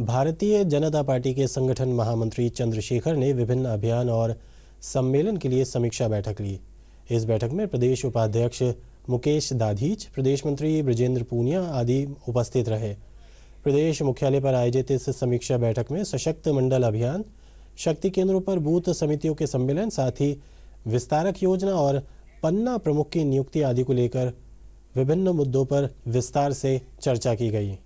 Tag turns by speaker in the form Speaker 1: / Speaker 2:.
Speaker 1: भारतीय जनता पार्टी के संगठन महामंत्री चंद्रशेखर ने विभिन्न अभियान और सम्मेलन के लिए समीक्षा बैठक ली इस बैठक में प्रदेश उपाध्यक्ष मुकेश दाधीच प्रदेश मंत्री ब्रजेंद्र पूनिया आदि उपस्थित रहे प्रदेश मुख्यालय पर आयोजित इस समीक्षा बैठक में सशक्त मंडल अभियान शक्ति केंद्रों पर बूथ समितियों के सम्मेलन साथ ही विस्तारक योजना और पन्ना प्रमुख की नियुक्ति आदि को लेकर विभिन्न मुद्दों पर विस्तार से चर्चा की गई